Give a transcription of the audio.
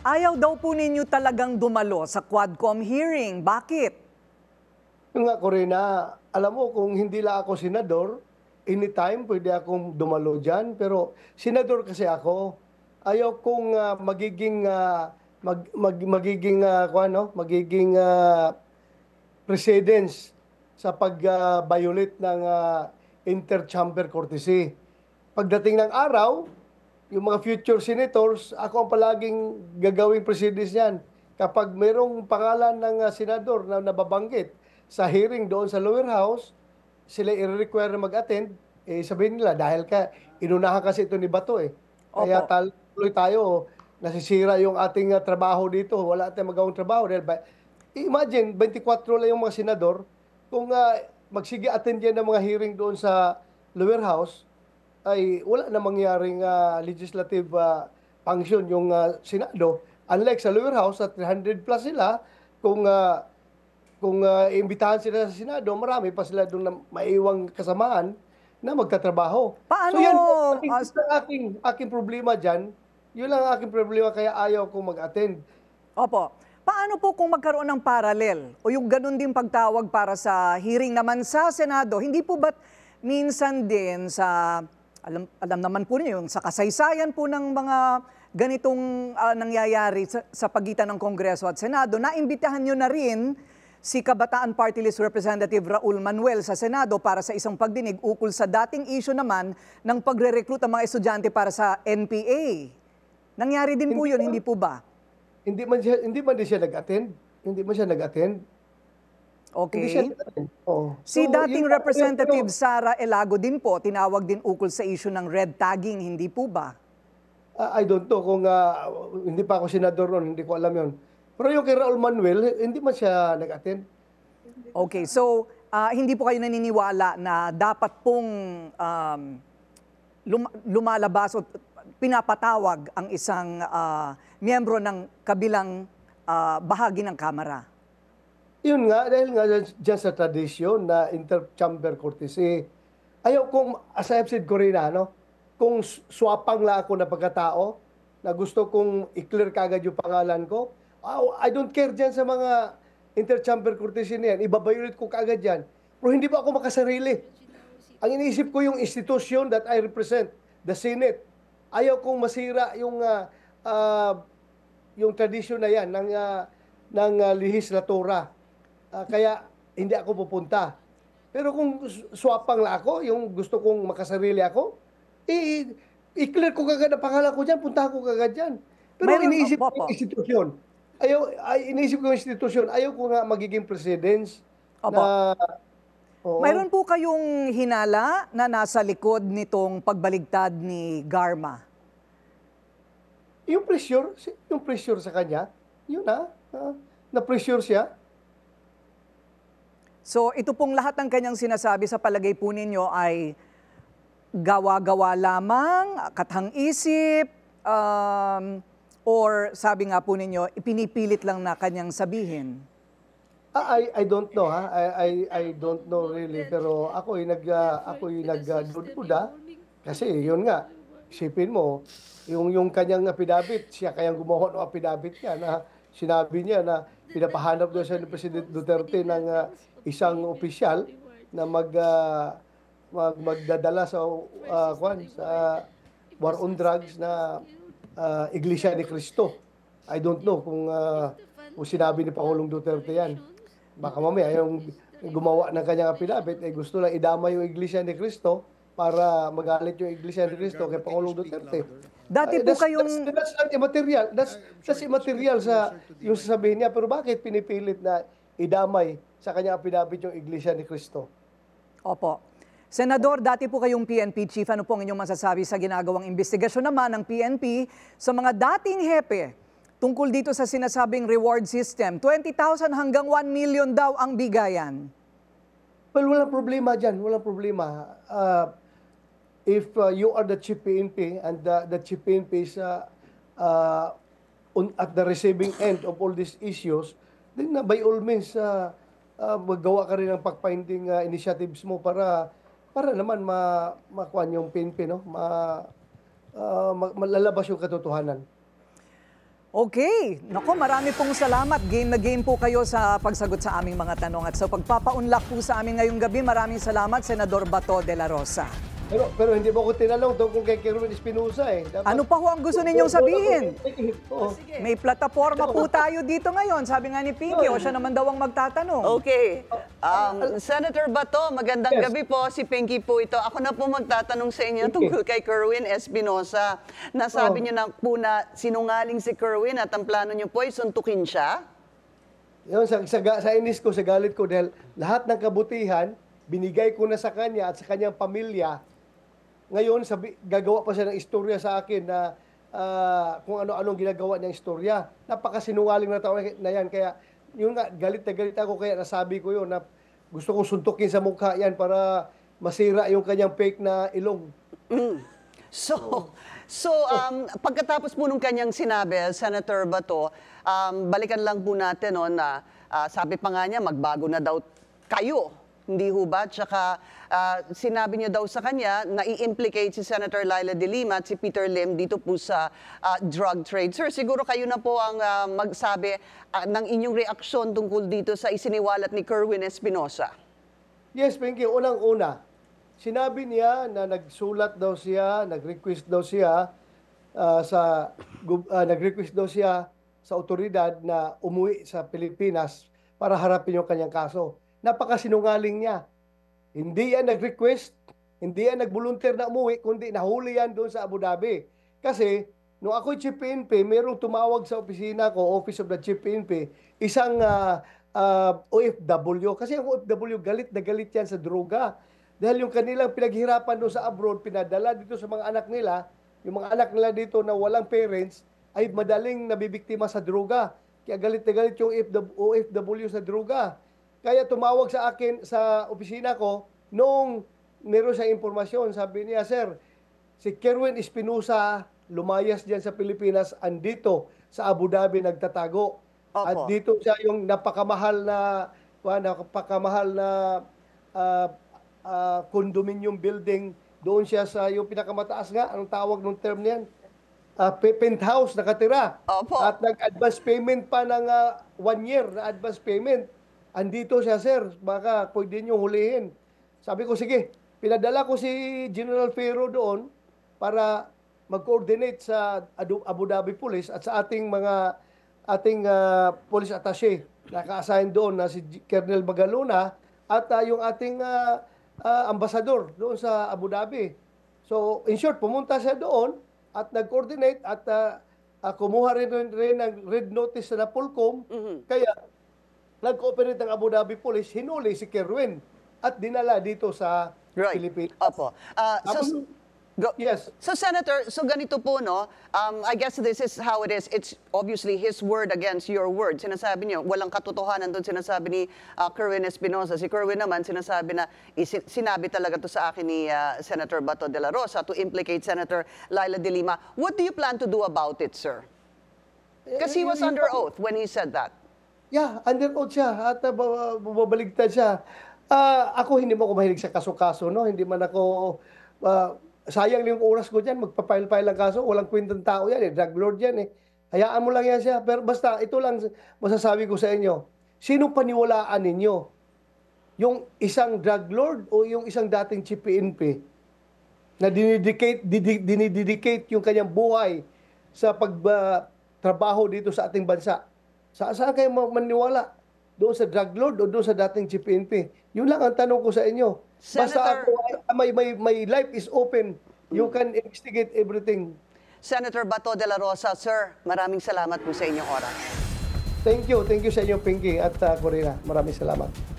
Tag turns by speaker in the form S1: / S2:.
S1: Ayaw daw po ninyo talagang dumalo sa Quadcom hearing. Bakit?
S2: Yung nga, Corina, alam mo, kung hindi lang ako senador, anytime pwede akong dumalo dyan. Pero senador kasi ako, ayaw kong uh, magiging uh, mag, mag, magiging uh, ano, magiging uh, precedence sa pag-violate uh, ng uh, interchamber courtesy. Pagdating ng araw, yung mga future senators, ako ang palaging gagawing presidis niyan. Kapag merong pangalan ng ah, senador na nababanggit sa hearing doon sa lower house, sila i-require na mag-attend, eh sabihin nila, dahil ka, inunahan kasi ito ni Bato eh. Kaya tuloy tayo, oh. nasisira yung ating ah, trabaho dito, wala tayong magawang trabaho. Dahil ba, imagine, 24 lang yung mga senador, kung uh, ah, magsige attend yan ng mga hearing doon sa lower house, ay wala na mangyaring uh, legislative uh, function yung uh, Senado. Unlike sa lower house, at 300 plus sila, kung uh, kung uh, imbitahan sila sa Senado, marami pa sila doon na maiwang kasamaan na magtatrabaho. Paano? So yan po, aking, uh, ang aking, aking problema dyan. Yun lang ang aking problema kaya ayaw
S1: ko mag-attend. Opo. Paano po kung magkaroon ng paralel o yung ganun din pagtawag para sa hearing naman sa Senado? Hindi po ba't minsan din sa alam, alam naman po niyo yung sa kasaysayan po ng mga ganitong uh, nangyayari sa, sa pagitan ng Kongreso at Senado, naimbitahan niyo na rin si Kabataan Party List Representative Raul Manuel sa Senado para sa isang pagdinig ukol sa dating issue naman ng pagre-recruit ng mga estudyante para sa NPA. Nangyari din hindi po yun, ba? hindi po ba? Hindi man siya, hindi man din siya nag-attend. Hindi man siya nag-attend. Okay.
S2: Oo. Si so, dating
S1: yun, Representative yun, yun, Sara Elago din po, tinawag din ukol
S2: sa issue ng red tagging, hindi po ba? Ah, I don't know kung uh, hindi pa ako senador noon, hindi ko alam yon. Pero yung kay Raul Manuel, hindi man siya nag-attend.
S1: Okay, so uh, hindi po kayo naniniwala na dapat pong um, lum lumalabas o pinapatawag ang isang uh, miyembro ng kabilang uh, bahagi ng Kamara?
S2: Yun nga, dahil nga dyan sa tradisyon na interchamber courtesy, eh, ayaw kong, as I have said ko rin, ano, kung swapang lang ako na pagkatao, na gusto kong i-clear kagad yung pangalan ko, oh, I don't care dyan sa mga interchamber courtesy na yan. Ibabayulit ko kagad yan. Pero hindi ba ako makasarili? Ang iniisip ko yung institution that I represent, the Senate. Ayaw kong masira yung uh, uh, yung tradisyon na yan ng uh, ng uh, legislatura uh, kaya hindi ako pupunta. Pero kung swapang lang ako, yung gusto kong makasarili ako, i- clear ko kagad ang pangalan ko dyan, punta ko kagad dyan. Pero Mayroon, iniisip ko yung institusyon. Ayaw, ay, iniisip ko yung institusyon. Ayaw ko nga magiging presidents Opo. na... Oo. Mayroon po kayong
S1: hinala na nasa likod nitong pagbaligtad ni Garma? Yung pressure, yung pressure sa kanya, yun na, na, na pressure siya. So ito pong lahat ng kanyang sinasabi sa palagay po ninyo ay gawa-gawa lamang, katang isip, um, or sabi nga po ninyo, ipinipilit lang na kanyang sabihin? Ah, I I don't know ha.
S2: I I I don't know really pero ako ay nag ah, ako ay nag nagdududa ah, kasi yun nga sipin mo yung yung kanyang apidabit siya kayang gumawa ng apidabit niya na sinabi niya na pinapahanap daw siya ni President Duterte ng uh, isang opisyal na mag, uh, mag magdadala sa uh, kwan, sa war on drugs na uh, Iglesia ni Cristo. I don't know kung uh, kung sinabi ni Pangulong Duterte yan. Baka mamaya yung gumawa ng kanyang apilapit, eh gusto lang idama yung Iglesia ni Cristo para magalit yung Iglesia ni Cristo kay Pangulong Duterte. Dati po kayong... That's, that's, that's immaterial. That's, that's immaterial sa yung sasabihin niya. Pero bakit pinipilit na idamay sa kanya pinapit yung Iglesia ni Cristo? Opo. Senador, dati po kayong PNP chief. Ano
S1: po ang inyong masasabi sa ginagawang investigasyon naman ng PNP sa mga dating hepe tungkol dito sa sinasabing reward system? 20,000 hanggang 1 million daw ang bigayan.
S2: Well, walang problema dyan. Walang problema. Uh, if uh, you are the chief PNP and the, the chief PNP is uh, uh, on, at the receiving end of all these issues, then uh, by all means, uh, uh, maggawa ka rin ng fact uh, initiatives mo para para naman ma makuan yung PNP, no? Ma, uh, malalabas yung katotohanan.
S1: Okay. Nako, marami pong salamat. Game na game po kayo sa pagsagot sa aming mga tanong at sa pagpapaunlak po sa amin ngayong gabi. Maraming salamat, Senador Bato de la Rosa. Pero,
S2: pero hindi mo ko tinalong doon kung kay Kerwin Espinosa eh. Dapat, ano pa ho ang gusto ninyong sabihin? Ano oh. May
S3: plataforma ano po tayo dito ngayon, sabi nga ni Pinky, o siya naman daw ang magtatanong. Okay. Oh, um, Senator Bato, magandang yes. gabi po. Si Pinky po ito. Ako na po magtatanong sa inyo tungkol kay Kerwin Espinosa. Nasabi oh. niyo na po na sinungaling si Kerwin at ang plano niyo po ay suntukin siya?
S2: Yun, sa, sa, sa inis ko, sa galit ko dahil lahat ng kabutihan, binigay ko na sa kanya at sa kanyang pamilya ngayon, sabi, gagawa pa siya ng istorya sa akin na uh, kung ano-anong ginagawa niyang istorya. Napakasinungaling na tao na yan. Kaya, yun nga, galit na galit ako. Kaya nasabi ko yun na gusto kong suntukin sa mukha yan para masira yung kanyang fake na ilong.
S3: Mm. So, so oh. um, pagkatapos po nung kanyang sinabi, Senator Bato, um, balikan lang po natin no, na uh, sabi pa nga niya, magbago na daw kayo hindi ho ba? Tsaka uh, sinabi niyo daw sa kanya na i-implicate si Senator Laila de Lima at si Peter Lim dito po sa uh, drug trade. Sir, siguro kayo na po ang uh, magsabi uh, ng inyong reaksyon tungkol dito sa isiniwalat ni Kerwin
S2: Espinosa. Yes, Pinky. Unang-una, sinabi niya na nagsulat daw siya, nag-request daw siya uh, sa uh, nag-request daw siya sa otoridad na umuwi sa Pilipinas para harapin yung kanyang kaso napakasinungaling niya. Hindi yan nag-request, hindi yan nag-volunteer na umuwi, kundi nahuli yan doon sa Abu Dhabi. Kasi, nung ako'y chief PNP, e mayroong tumawag sa opisina ko, Office of the Chief PNP, e isang uh, ah, uh, ah, OFW. Kasi ang OFW, galit na galit yan sa droga. Dahil yung kanilang pinaghirapan doon sa abroad, pinadala dito sa mga anak nila, yung mga anak nila dito na walang parents, ay madaling nabibiktima sa droga. Kaya galit na galit yung OFW sa droga. Kaya tumawag sa akin sa opisina ko noong meron siya impormasyon. Sabi niya, Sir, si Kerwin Espinosa lumayas diyan sa Pilipinas, andito sa Abu Dhabi nagtatago. Opo. At dito siya yung napakamahal na wa, napakamahal na uh, uh, condominium building. Doon siya sa yung pinakamataas nga, anong tawag nung term niyan? Uh, ah, penthouse nakatira. Opo. At nag-advance payment pa ng uh, one year na advance payment andito siya sir, baka pwede niyo hulihin. Sabi ko, sige, pinadala ko si General Ferro doon para mag-coordinate sa Abu Dhabi Police at sa ating mga ating uh, police attache na ka-assign doon na si Colonel Magaluna at uh, yung ating uh, uh, ambassador doon sa Abu Dhabi. So, in short, pumunta siya doon at nag-coordinate at uh, uh, kumuha rin, rin ng red notice sa Polcom. Mm-hmm. Kaya nag-cooperate ng Abu Dhabi Police, hinuli si Kerwin at dinala dito sa right. Pilipinas. Opo. Uh, so, Go. Yes.
S3: So Senator, so ganito po no, um, I guess this is how it is. It's obviously his word against your word. Sinasabi niyo, walang katotohanan doon sinasabi ni uh, Kerwin Espinosa. Si Kerwin naman sinasabi na sinabi talaga to sa akin ni uh, Senator Bato de la Rosa to implicate Senator Laila de Lima. What do you plan to do about it, sir?
S2: Kasi eh, he eh, was under oath when he said that. Yeah, undercoat siya at uh, bumabaligtad siya. Uh, ako hindi mo ako mahilig sa kaso-kaso, no? Hindi man ako uh, sayang yung oras ko diyan, magpa-file-file ang kaso, walang kwentang tao yan eh, drug lord yan eh. Hayaan mo lang yan siya. Pero basta ito lang masasabi ko sa inyo. Sino paniwalaan ninyo? Yung isang drug lord o yung isang dating CPNP na dinedicate, dinedicate yung kanyang buhay sa pagtrabaho ah, uh, dito sa ating bansa? Sa saan kayo maniwala? Doon sa drug lord o doon sa dating GPNP? Yun lang ang tanong ko sa inyo. Senator, Basta ako, ah, my, my, my life is open.
S3: You can investigate everything. Senator Bato de la Rosa, sir, maraming salamat po sa
S2: inyong oras. Thank you. Thank you sa inyo, Pinky at uh, Corina. Maraming salamat.